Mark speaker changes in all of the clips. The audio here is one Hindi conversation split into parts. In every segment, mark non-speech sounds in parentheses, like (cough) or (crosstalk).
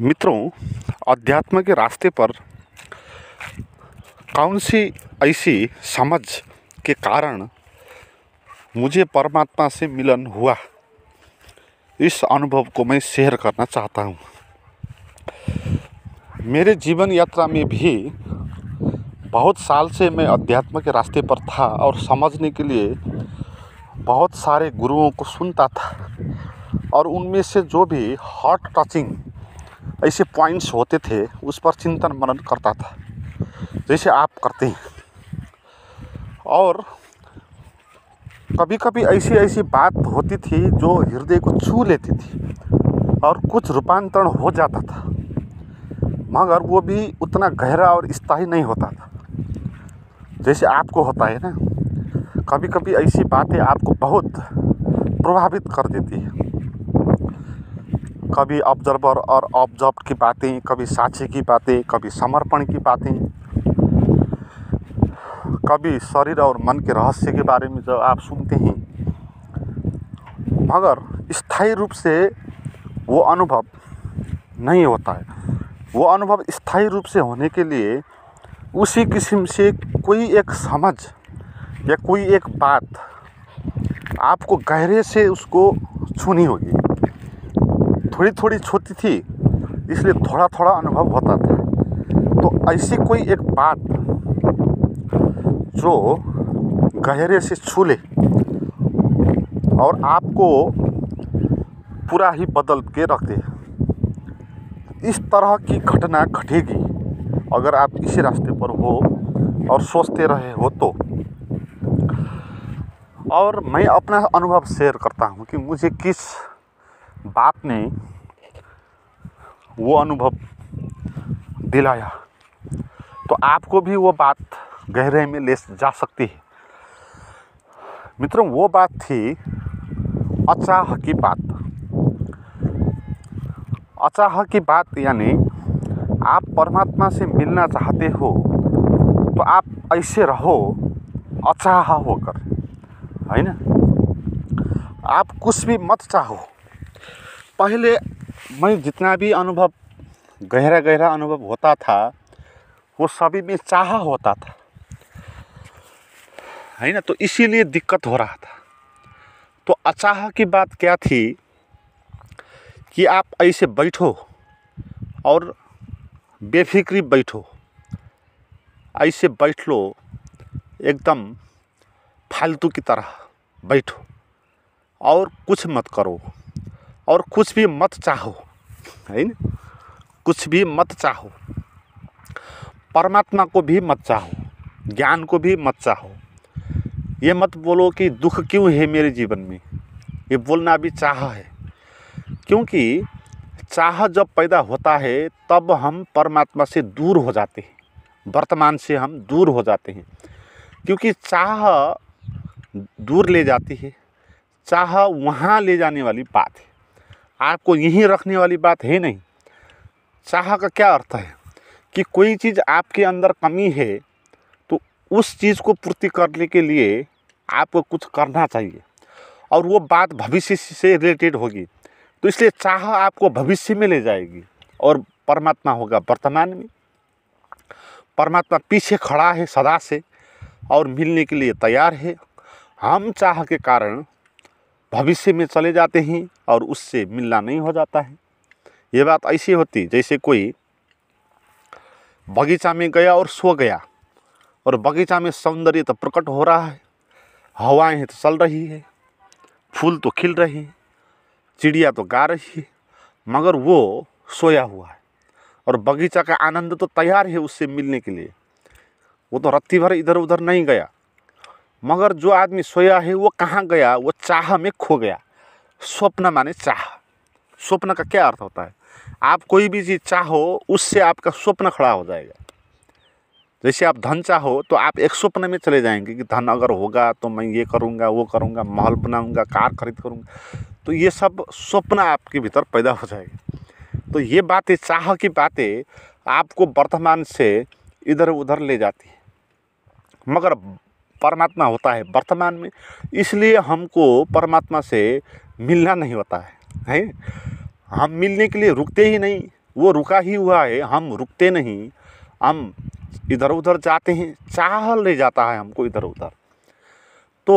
Speaker 1: मित्रों अध्यात्म के रास्ते पर कौन सी ऐसी समझ के कारण मुझे परमात्मा से मिलन हुआ इस अनुभव को मैं शेयर करना चाहता हूँ मेरे जीवन यात्रा में भी बहुत साल से मैं अध्यात्म के रास्ते पर था और समझने के लिए बहुत सारे गुरुओं को सुनता था और उनमें से जो भी हॉट टचिंग ऐसे पॉइंट्स होते थे उस पर चिंतन मनन करता था जैसे आप करते हैं और कभी कभी ऐसी ऐसी बात होती थी जो हृदय को छू लेती थी और कुछ रूपांतरण हो जाता था मगर वो भी उतना गहरा और स्थायी नहीं होता था जैसे आपको होता है ना कभी कभी ऐसी बातें आपको बहुत प्रभावित कर देती है कभी ऑब्जर्वर और ऑब्जर्व की बातें कभी साक्षी की बातें कभी समर्पण की बातें कभी शरीर और मन के रहस्य के बारे में जब आप सुनते हैं मगर स्थायी रूप से वो अनुभव नहीं होता है वो अनुभव स्थायी रूप से होने के लिए उसी किस्म से कोई एक समझ या कोई एक बात आपको गहरे से उसको छूनी होगी थोड़ी थोड़ी छोटी थी इसलिए थोड़ा थोड़ा अनुभव होता था तो ऐसी कोई एक बात जो गहरे से छू ले और आपको पूरा ही बदल के रख दे इस तरह की घटना घटेगी अगर आप इसी रास्ते पर हो और सोचते रहे हो तो और मैं अपना अनुभव शेयर करता हूँ कि मुझे किस बाप ने वो अनुभव दिलाया तो आपको भी वो बात गहरे में ले जा सकती है मित्रों वो बात थी अचाह की बात अचाह की बात यानी आप परमात्मा से मिलना चाहते हो तो आप ऐसे रहो अचाह होकर है ना आप कुछ भी मत चाहो पहले मैं जितना भी अनुभव गहरा गहरा अनुभव होता था वो सभी में चाह होता था है ना तो इसीलिए दिक्कत हो रहा था तो अचाह की बात क्या थी कि आप ऐसे बैठो और बेफिक्री बैठो ऐसे बैठ लो एकदम फालतू की तरह बैठो और कुछ मत करो और कुछ भी मत चाहो है न कुछ भी मत चाहो परमात्मा को भी मत चाहो ज्ञान को भी मत चाहो ये मत बोलो कि दुख क्यों है मेरे जीवन में ये बोलना भी चाह है क्योंकि चाह जब पैदा होता है तब हम परमात्मा से दूर हो जाते हैं वर्तमान से हम दूर हो जाते हैं क्योंकि चाह दूर ले जाती है चाह वहाँ ले जाने वाली बात है आपको यहीं रखने वाली बात है नहीं चाह का क्या अर्थ है कि कोई चीज़ आपके अंदर कमी है तो उस चीज़ को पूर्ति करने के लिए आपको कुछ करना चाहिए और वो बात भविष्य से रिलेटेड होगी तो इसलिए चाह आपको भविष्य में ले जाएगी और परमात्मा होगा वर्तमान में परमात्मा पीछे खड़ा है सदा से और मिलने के लिए तैयार है हम चाह के कारण भविष्य में चले जाते हैं और उससे मिलना नहीं हो जाता है ये बात ऐसी होती जैसे कोई बगीचा में गया और सो गया और बगीचा में सौंदर्य तो प्रकट हो रहा है हवाएं हैं तो चल रही है फूल तो खिल रहे हैं चिड़िया तो गा रही है मगर वो सोया हुआ है और बगीचा का आनंद तो तैयार है उससे मिलने के लिए वो तो रत्ती भर इधर उधर नहीं गया मगर जो आदमी सोया है वो कहाँ गया वो चाह में खो गया स्वप्न माने चाह स्वप्न का क्या अर्थ होता है आप कोई भी चीज़ चाहो उससे आपका स्वप्न खड़ा हो जाएगा जैसे आप धन चाहो तो आप एक स्वप्न में चले जाएंगे कि धन अगर होगा तो मैं ये करूँगा वो करूँगा महल बनाऊँगा कार खरीद करूँगा तो ये सब स्वप्न आपके भीतर पैदा हो जाएगा तो ये बातें चाह की बातें आपको वर्तमान से इधर उधर ले जाती है मगर परमात्मा होता है वर्तमान में इसलिए हमको परमात्मा से मिलना नहीं होता है है हम मिलने के लिए रुकते ही नहीं वो रुका ही हुआ है हम रुकते नहीं हम इधर उधर जाते हैं चाह ले जाता है हमको इधर उधर तो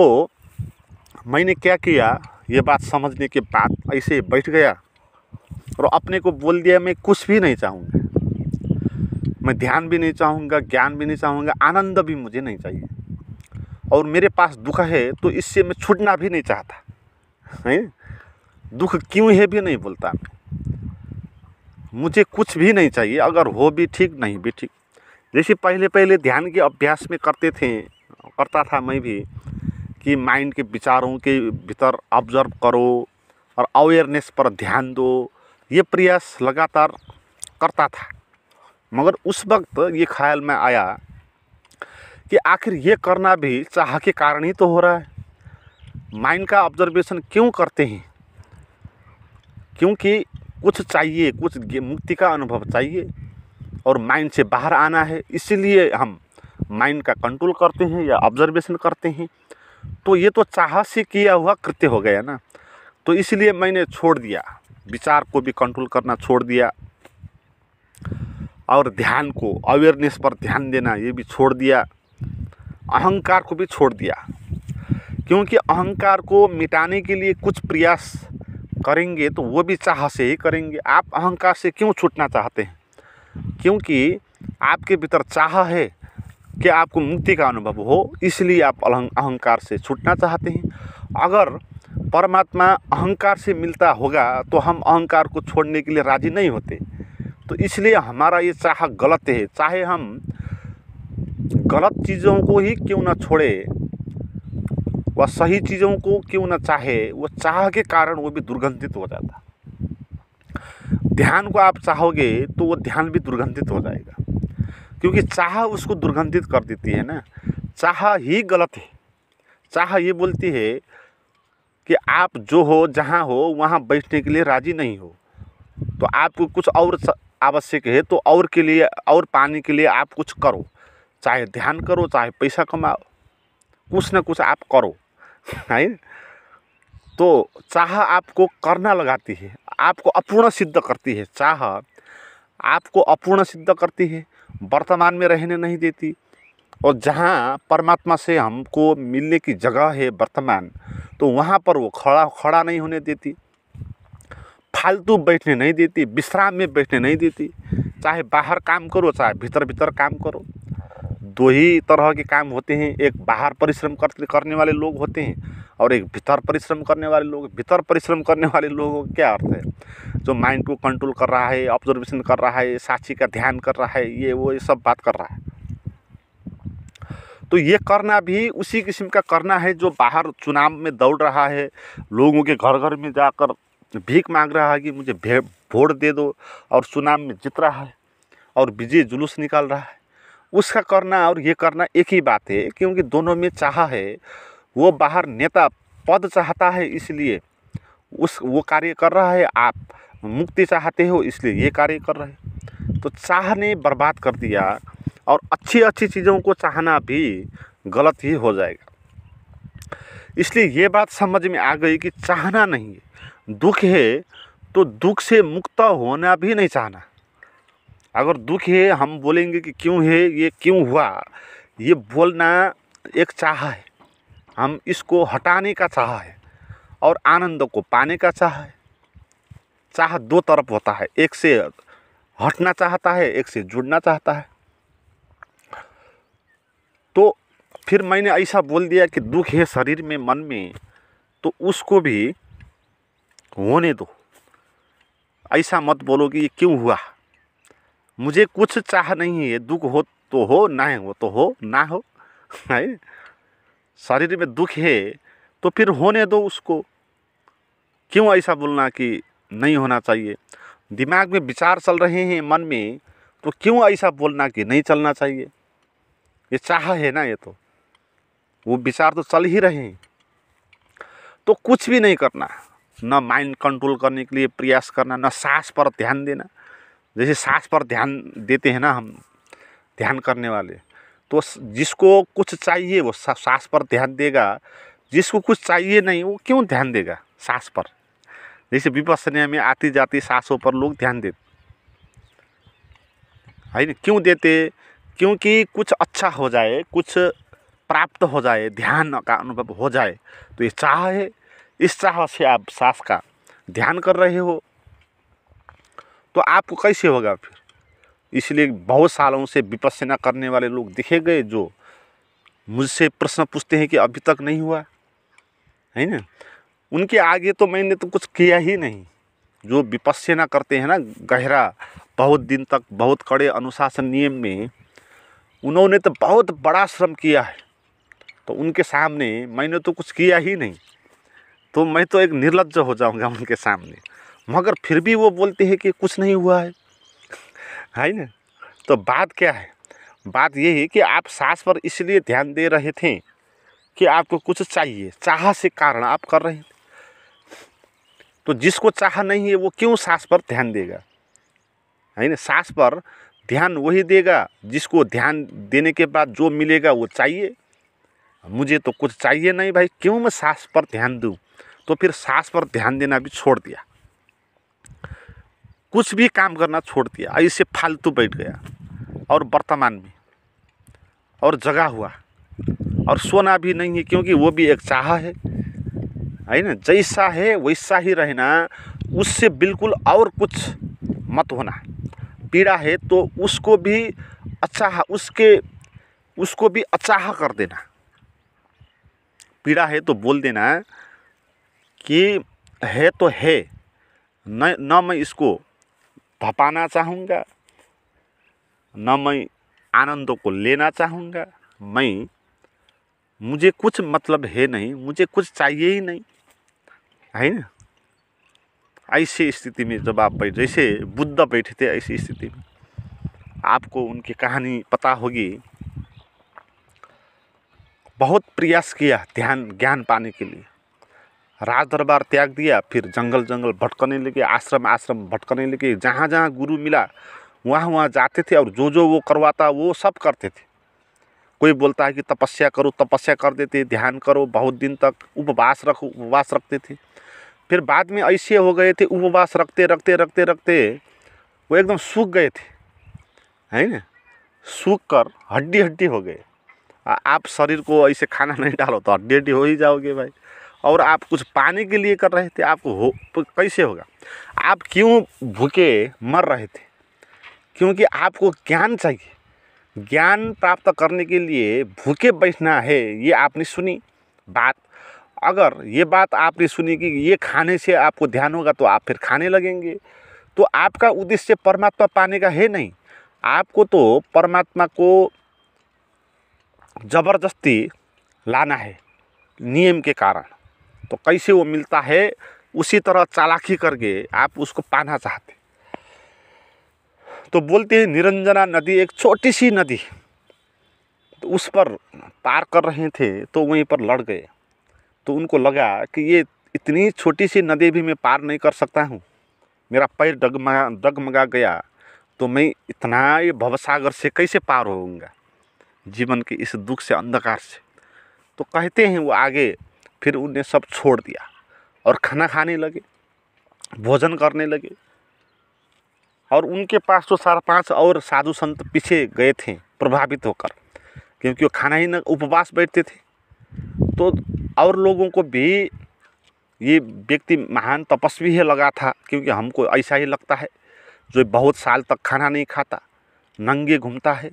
Speaker 1: मैंने क्या किया ये बात समझने के बाद ऐसे बैठ गया और अपने को बोल दिया मैं कुछ भी नहीं चाहूँगा मैं ध्यान भी नहीं चाहूँगा ज्ञान भी नहीं चाहूँगा आनंद भी मुझे नहीं चाहिए और मेरे पास दुख है तो इससे मैं छूटना भी नहीं चाहता है दुख क्यों है भी नहीं बोलता मैं मुझे कुछ भी नहीं चाहिए अगर हो भी ठीक नहीं भी ठीक जैसे पहले पहले ध्यान के अभ्यास में करते थे करता था मैं भी कि माइंड के विचारों के भीतर ऑब्जर्व करो और अवेयरनेस पर ध्यान दो ये प्रयास लगातार करता था मगर उस वक्त ये ख्याल में आया कि आखिर ये करना भी चाह के कारण ही तो हो रहा है माइंड का ऑब्जर्वेशन क्यों करते हैं क्योंकि कुछ चाहिए कुछ मुक्ति का अनुभव चाहिए और माइंड से बाहर आना है इसीलिए हम माइंड का कंट्रोल करते हैं या ऑब्जर्वेशन करते हैं तो ये तो चाह से किया हुआ कृत्य हो गया ना तो इसलिए मैंने छोड़ दिया विचार को भी कंट्रोल करना छोड़ दिया और ध्यान को अवेयरनेस पर ध्यान देना ये भी छोड़ दिया अहंकार को भी छोड़ दिया क्योंकि अहंकार को मिटाने के लिए कुछ प्रयास करेंगे तो वो भी चाह से ही करेंगे आप अहंकार से क्यों छूटना चाहते हैं क्योंकि आपके भीतर चाह है कि आपको मुक्ति का अनुभव हो इसलिए आप अहंकार से छूटना चाहते हैं अगर परमात्मा अहंकार से मिलता होगा तो हम अहंकार को छोड़ने के लिए राज़ी नहीं होते तो इसलिए हमारा ये चाह गलत है चाहे हम गलत चीज़ों को ही क्यों ना छोड़े वह सही चीज़ों को क्यों ना चाहे वो चाह के कारण वो भी दुर्गंधित हो जाता ध्यान को आप चाहोगे तो वो ध्यान भी दुर्गंधित हो जाएगा क्योंकि चाह उसको दुर्गंधित कर देती है ना चाह ही गलत है चाह ये बोलती है कि आप जो हो जहाँ हो वहाँ बैठने के लिए राज़ी नहीं हो तो आपको कुछ और आवश्यक है तो और के लिए और पाने के लिए आप कुछ करो चाहे ध्यान करो चाहे पैसा कमाओ कुछ ना कुछ आप करो है तो चाह आपको करना लगाती है आपको अपूर्ण सिद्ध करती है चाह आपको अपूर्ण सिद्ध करती है वर्तमान में रहने नहीं देती और जहाँ परमात्मा से हमको मिलने की जगह है वर्तमान तो वहाँ पर वो खड़ा खड़ा नहीं होने देती फालतू बैठने नहीं देती विश्राम में बैठने नहीं देती चाहे बाहर काम करो चाहे भीतर भीतर काम करो दो ही तरह के काम होते हैं एक बाहर परिश्रम कर करने वाले लोग होते हैं और एक भीतर परिश्रम करने वाले लोग भीतर परिश्रम करने वाले लोगों का क्या अर्थ है जो माइंड को कंट्रोल कर रहा है ऑब्जर्वेशन कर रहा है साक्षी का ध्यान कर रहा है ये वो ये सब बात कर रहा है तो ये करना भी उसी किस्म का करना है जो बाहर चुनाव में दौड़ रहा है लोगों के घर घर में जाकर भीख मांग रहा है कि मुझे वोट दे दो और चुनाव में जीत रहा है और विजय जुलूस निकाल रहा है उसका करना और ये करना एक ही बात है क्योंकि दोनों में चाह है वो बाहर नेता पद चाहता है इसलिए उस वो कार्य कर रहा है आप मुक्ति चाहते हो इसलिए ये कार्य कर रहे हैं तो चाह ने बर्बाद कर दिया और अच्छी अच्छी चीज़ों को चाहना भी गलत ही हो जाएगा इसलिए ये बात समझ में आ गई कि चाहना नहीं है दुख है तो दुख से मुक्त होना भी नहीं चाहना अगर दुख है हम बोलेंगे कि क्यों है ये क्यों हुआ ये बोलना एक चाह है हम इसको हटाने का चाह है और आनंद को पाने का चाह है चाह दो तरफ होता है एक से हटना चाहता है एक से जुड़ना चाहता है तो फिर मैंने ऐसा बोल दिया कि दुख है शरीर में मन में तो उसको भी होने दो ऐसा मत बोलो कि ये क्यों हुआ मुझे कुछ चाह नहीं है दुख हो तो हो ना हो तो हो ना हो (laughs) है शरीर में दुख है तो फिर होने दो उसको क्यों ऐसा बोलना कि नहीं होना चाहिए दिमाग में विचार चल रहे हैं मन में तो क्यों ऐसा बोलना कि नहीं चलना चाहिए ये चाह है ना ये तो वो विचार तो चल ही रहे हैं तो कुछ भी नहीं करना न माइंड कंट्रोल करने के लिए प्रयास करना न सांस पर ध्यान देना जैसे सांस पर ध्यान देते हैं ना हम ध्यान करने वाले तो जिसको कुछ चाहिए वो सांस पर ध्यान देगा जिसको कुछ चाहिए नहीं वो क्यों ध्यान देगा सांस पर जैसे विपसने में आती जाती सांसों पर लोग ध्यान देते है ना क्यों देते क्योंकि कुछ अच्छा हो जाए कुछ प्राप्त हो जाए ध्यान का अनुभव हो जाए तो ये चाह है इस चाह से आप सांस का ध्यान कर रहे हो तो आपको कैसे होगा फिर इसलिए बहुत सालों से विपसना करने वाले लोग दिखे गए जो मुझसे प्रश्न पूछते हैं कि अभी तक नहीं हुआ है ना उनके आगे तो मैंने तो कुछ किया ही नहीं जो विपस्सना करते हैं ना गहरा बहुत दिन तक बहुत कड़े अनुशासन नियम में उन्होंने तो बहुत बड़ा श्रम किया है तो उनके सामने मैंने तो कुछ किया ही नहीं तो मैं तो एक निर्लज हो जाऊंगा उनके सामने मगर फिर भी वो बोलते हैं कि कुछ नहीं हुआ है है ना तो बात क्या है बात ये है कि आप सांस पर इसलिए ध्यान दे रहे थे कि आपको कुछ चाहिए चाह से कारण आप कर रहे थे तो जिसको चाह नहीं है वो क्यों सांस पर ध्यान देगा है ना सांस पर ध्यान वही देगा जिसको ध्यान देने के बाद जो मिलेगा वो चाहिए मुझे तो कुछ चाहिए नहीं भाई क्यों मैं सांस पर ध्यान दूँ तो फिर सांस पर ध्यान देना भी छोड़ दिया कुछ भी काम करना छोड़ दिया ऐसे फालतू बैठ गया और वर्तमान में और जगा हुआ और सोना भी नहीं है क्योंकि वो भी एक चाह है है ना जैसा है वैसा ही रहना उससे बिल्कुल और कुछ मत होना पीड़ा है तो उसको भी अच्छा उसके उसको भी अच्छा कर देना पीड़ा है तो बोल देना कि है तो है न न मैं इसको धपाना चाहूँगा न मैं आनंद को लेना चाहूँगा मैं मुझे कुछ मतलब है नहीं मुझे कुछ चाहिए ही नहीं है ना ऐसी स्थिति में जब आप बैठ जैसे बुद्ध बैठे थे ऐसी स्थिति में आपको उनकी कहानी पता होगी बहुत प्रयास किया ध्यान ज्ञान पाने के लिए राज दरबार त्याग दिया फिर जंगल जंगल भटकने लगे आश्रम आश्रम भटकने लगे जहाँ जहाँ गुरु मिला वहाँ वहाँ जाते थे और जो जो वो करवाता वो सब करते थे कोई बोलता है कि तपस्या करो तपस्या कर देते ध्यान करो बहुत दिन तक उपवास रखो उपवास रखते थे फिर बाद में ऐसे हो गए थे उपवास रखते रखते रखते रखते वो एकदम सूख गए थे है ना सूख कर हड्डी हड्डी हो गए आप शरीर को ऐसे खाना नहीं डालो तो हड्डी हड्डी हो ही जाओगे भाई और आप कुछ पाने के लिए कर रहे थे आपको हो कैसे होगा आप क्यों भूखे मर रहे थे क्योंकि आपको ज्ञान चाहिए ज्ञान प्राप्त करने के लिए भूखे बैठना है ये आपने सुनी बात अगर ये बात आपने सुनी कि ये खाने से आपको ध्यान होगा तो आप फिर खाने लगेंगे तो आपका उद्देश्य परमात्मा पाने का है नहीं आपको तो परमात्मा को ज़बरदस्ती लाना है नियम के कारण तो कैसे वो मिलता है उसी तरह चालाकी करके आप उसको पाना चाहते तो बोलते हैं निरंजना नदी एक छोटी सी नदी तो उस पर पार कर रहे थे तो वहीं पर लड़ गए तो उनको लगा कि ये इतनी छोटी सी नदी भी मैं पार नहीं कर सकता हूँ मेरा पैर डगमगा डगमगा गया तो मैं इतना ये भवसागर से कैसे पार होऊंगा जीवन के इस दुख से अंधकार से तो कहते हैं वो आगे फिर उन्हें सब छोड़ दिया और खाना खाने लगे भोजन करने लगे और उनके पास तो सारा पांच और साधु संत पीछे गए थे प्रभावित होकर क्योंकि वो खाना ही न उपवास बैठते थे तो और लोगों को भी ये व्यक्ति महान तपस्वी है लगा था क्योंकि हमको ऐसा ही लगता है जो बहुत साल तक खाना नहीं खाता नंगे घूमता है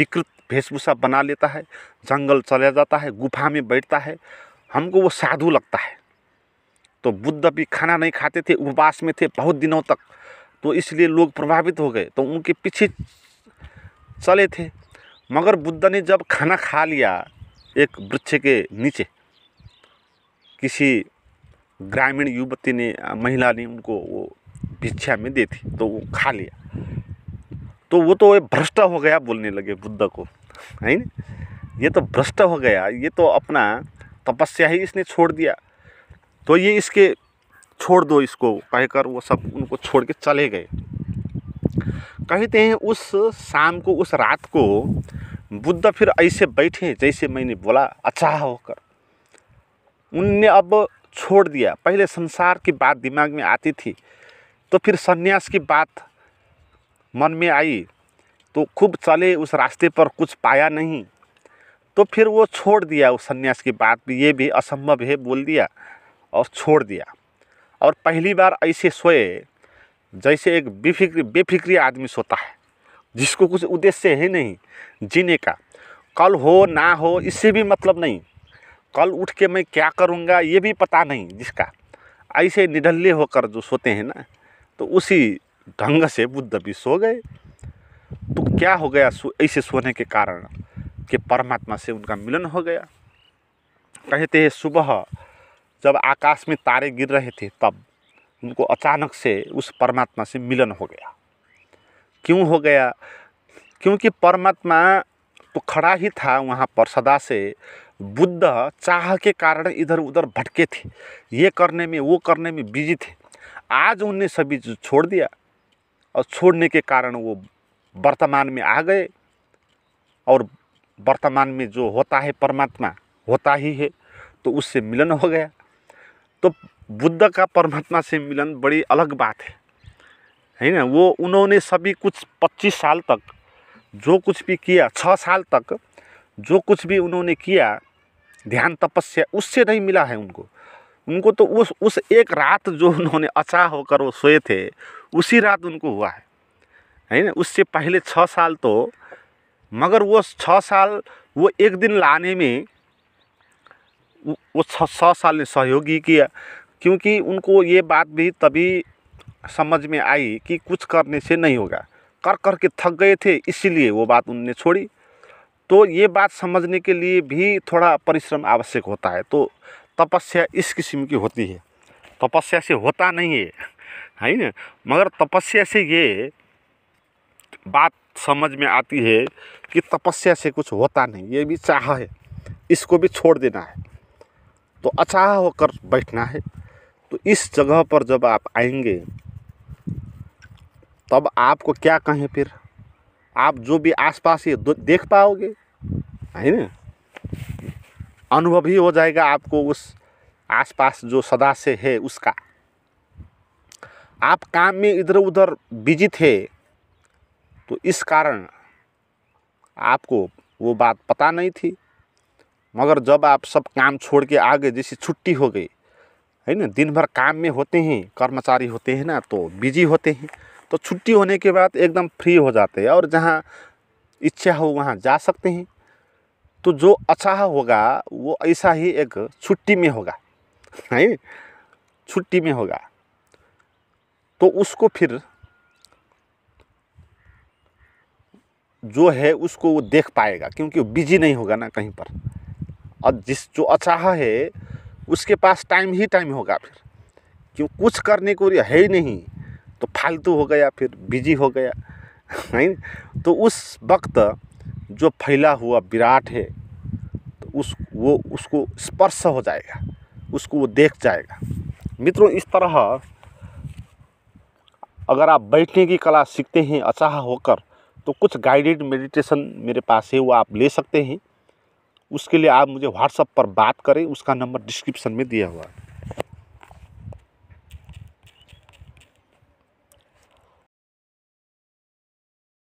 Speaker 1: विकृत वेशभूषा बना लेता है जंगल चला जाता है गुफा में बैठता है हमको वो साधु लगता है तो बुद्ध भी खाना नहीं खाते थे उपवास में थे बहुत दिनों तक तो इसलिए लोग प्रभावित हो गए तो उनके पीछे चले थे मगर बुद्ध ने जब खाना खा लिया एक वृक्ष के नीचे किसी ग्रामीण युवती ने महिला ने उनको वो भिक्षा में दी थी तो वो खा लिया तो वो तो भ्रष्ट हो गया बोलने लगे बुद्ध को है ये तो भ्रष्ट हो गया ये तो अपना तपस्या ही इसने छोड़ दिया तो ये इसके छोड़ दो इसको कहकर वो सब उनको छोड़ के चले गए कहते हैं उस शाम को उस रात को बुद्ध फिर ऐसे बैठे जैसे मैंने बोला अच्छा होकर उनने अब छोड़ दिया पहले संसार की बात दिमाग में आती थी तो फिर सन्यास की बात मन में आई तो खूब चले उस रास्ते पर कुछ पाया नहीं तो फिर वो छोड़ दिया उस सन्यास की बात भी ये भी असंभव है बोल दिया और छोड़ दिया और पहली बार ऐसे सोए जैसे एक बेफिक्र बेफिक्री आदमी सोता है जिसको कुछ उद्देश्य है नहीं जीने का कल हो ना हो इससे भी मतलब नहीं कल उठ के मैं क्या करूँगा ये भी पता नहीं जिसका ऐसे निढल्ले होकर जो सोते हैं ना तो उसी ढंग से बुद्ध भी सो गए तो क्या हो गया ऐसे सोने के कारण के परमात्मा से उनका मिलन हो गया कहते हैं सुबह जब आकाश में तारे गिर रहे थे तब उनको अचानक से उस परमात्मा से मिलन हो गया क्यों हो गया क्योंकि परमात्मा तो खड़ा ही था वहाँ पर सदा से बुद्ध चाह के कारण इधर उधर भटके थे ये करने में वो करने में बिजी थे आज उनने सभी छोड़ दिया और छोड़ने के कारण वो वर्तमान में आ गए और वर्तमान में जो होता है परमात्मा होता ही है तो उससे मिलन हो गया तो बुद्ध का परमात्मा से मिलन बड़ी अलग बात है है ना वो उन्होंने सभी कुछ 25 साल तक जो कुछ भी किया छः साल तक जो कुछ भी उन्होंने किया ध्यान तपस्या उससे नहीं मिला है उनको उनको तो उस उस एक रात जो उन्होंने अचा होकर वो सोए थे उसी रात उनको हुआ है है ना उससे पहले छः साल तो मगर वो छः साल वो एक दिन लाने में वो छः साल ने सहयोग ही किया क्योंकि उनको ये बात भी तभी समझ में आई कि कुछ करने से नहीं होगा कर कर के थक गए थे इसीलिए वो बात उनने छोड़ी तो ये बात समझने के लिए भी थोड़ा परिश्रम आवश्यक होता है तो तपस्या इस किस्म की होती है तपस्या से होता नहीं है है ना मगर तपस्या से ये बात समझ में आती है कि तपस्या से कुछ होता नहीं ये भी चाह है इसको भी छोड़ देना है तो अचाह होकर बैठना है तो इस जगह पर जब आप आएंगे तब आपको क्या कहें फिर आप जो भी आसपास ये देख पाओगे है ना अनुभव ही हो जाएगा आपको उस आसपास जो सदा से है उसका आप काम में इधर उधर बिजी थे तो इस कारण आपको वो बात पता नहीं थी मगर जब आप सब काम छोड़ के आ गए जैसे छुट्टी हो गई है ना दिन भर काम में होते हैं कर्मचारी होते हैं ना तो बिजी होते हैं तो छुट्टी होने के बाद एकदम फ्री हो जाते हैं और जहाँ इच्छा हो वहाँ जा सकते हैं तो जो अच्छा होगा वो ऐसा ही एक छुट्टी में होगा है छुट्टी में होगा तो उसको फिर जो है उसको वो देख पाएगा क्योंकि वो बिजी नहीं होगा ना कहीं पर और जिस जो अचाह है उसके पास टाइम ही टाइम होगा फिर क्यों कुछ करने को है ही नहीं तो फालतू हो गया फिर बिजी हो गया नहीं तो उस वक्त जो फैला हुआ विराट है तो उस वो उसको स्पर्श हो जाएगा उसको वो देख जाएगा मित्रों इस तरह अगर आप बैठने की कला सीखते हैं अचाह होकर तो कुछ गाइडेड मेडिटेशन मेरे पास है वो आप ले सकते हैं उसके लिए आप मुझे व्हाट्सअप पर बात करें उसका नंबर डिस्क्रिप्शन में दिया हुआ है